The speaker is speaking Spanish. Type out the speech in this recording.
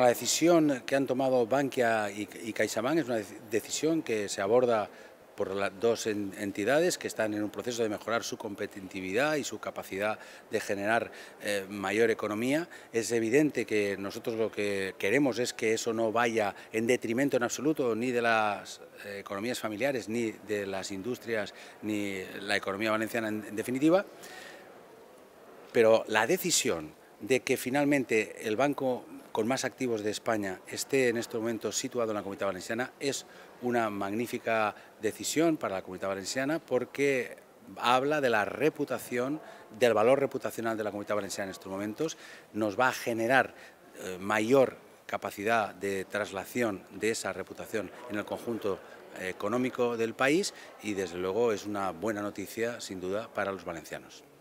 la decisión que han tomado Bankia y, y es una decisión que se aborda por las dos entidades que están en un proceso de mejorar su competitividad y su capacidad de generar eh, mayor economía. Es evidente que nosotros lo que queremos es que eso no vaya en detrimento en absoluto ni de las eh, economías familiares, ni de las industrias, ni la economía valenciana en definitiva. Pero la decisión de que finalmente el Banco con más activos de España esté en este momento situado en la Comunidad Valenciana es una magnífica decisión para la Comunidad Valenciana porque habla de la reputación, del valor reputacional de la Comunidad Valenciana en estos momentos, nos va a generar eh, mayor capacidad de traslación de esa reputación en el conjunto eh, económico del país y desde luego es una buena noticia sin duda para los valencianos.